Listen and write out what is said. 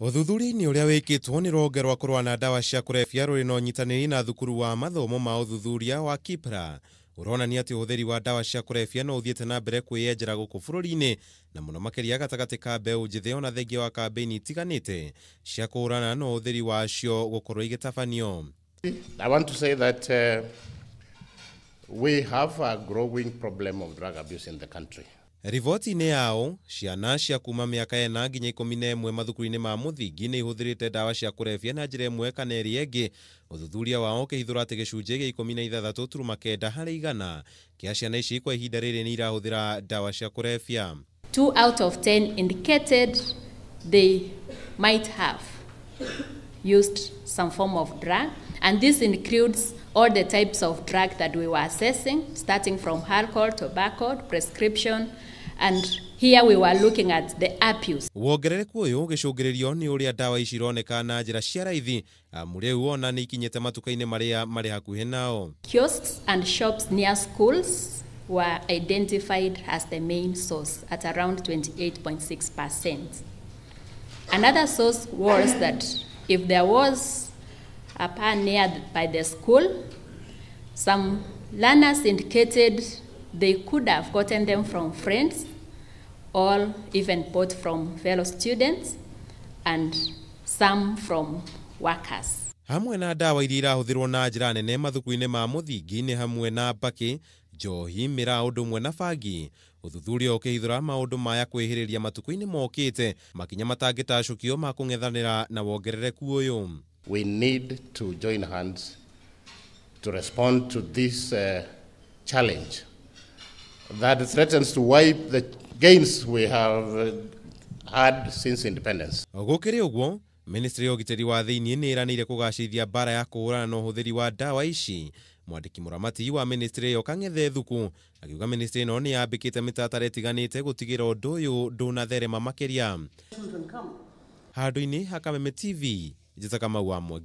ũthuthuria-inĩ ũrĩa wĩkĩtwo nĩ rũhonge rwa kũrũa na ndawa cia kũrebia rũrĩ na ũnyitanĩri na thukuru wa mathomo ma ũthuthuria wa KIPRA ũronania atĩ ũhũthĩri wa ndawa cia kũrebia no ũthiĩte na mbere kwĩyenjera gũkũ bũrũri-inĩ na mũno makĩria gatagatĩ ka mbeũ njĩthĩ ona thengia wa kambĩini itiganĩte cia kũhũrana na ũhũthĩri wacio gũkorũo igĩtabanio I want to say that, uh, we have a growing problem of drug abuse in the country riboti-inĩ yao ciana cia kuma mĩaka ĩna nginya ikũmi na ĩmwe mathukuru-inĩ ma mũthingi nĩ ihũthĩrĩte ndawa cia kũrebia na njĩra ĩmwe kana ĩrĩa ĩngĩ ũthuthuria wao ũkĩhithũra atĩ gĩcunjĩ gĩa ikũmi na ithathatũ turuma kenda harĩ igana kĩa ciana ici kwa ihinda rĩrĩ nĩ irahũthĩra ndawa cia kũrebia two out of ten indicated they might have used some form of drug And this includes all the types of drug that we were assessing, starting from alcohol, tobacco, prescription, and here we were looking at the abuse wongerereku ũyũ ũgĩcũngĩrĩrio ni ũrĩa ndawa ici ironeka na njĩra cia raithi amu ah, rĩu ona nĩ ikinyĩte matuka-inĩ marĩa marĩ hakuhĩ nao kiosks and shops near schools were identified as the main source at around 28.6 another source was that if there was a pioneered by the school. Some learners indicated they could have gotten them from friends or even both from fellow students and some from workers hamwe na ndawa iria irahũthĩrwo na njĩra nene mathukuru-inĩ ma mũthingi nĩ hamwe na mbakĩ njohi mĩraa ũndũ ũmwe na bangi ũthuthuria ũkĩhithũra maũndũ maya kwĩhĩrĩria matukũ-inĩ mokĩte makinya matangĩtacũkio ma kũng'ethanĩra na wongerereku ũyũ we need to join hands to respond to this uh, challenge that threatens to wipe the gains we have uh, had since independence. Gukiri uguo ministry ya ugitĩri wa thĩinĩ nĩ ĩranĩire kũgacĩrithia bara ya kũhũrana na ũhũthĩri wa ndawa ici mwandĩki mũramati wa ministry ĩyo kang'ethe thuku akiuga ministry ĩno nĩ yambĩkĩte mĩtaratara ĩtiganĩte gũtigĩra ũndũ ũyũ ndũnatherema makĩria handũ-inĩ hakame tv icheza kama uamwa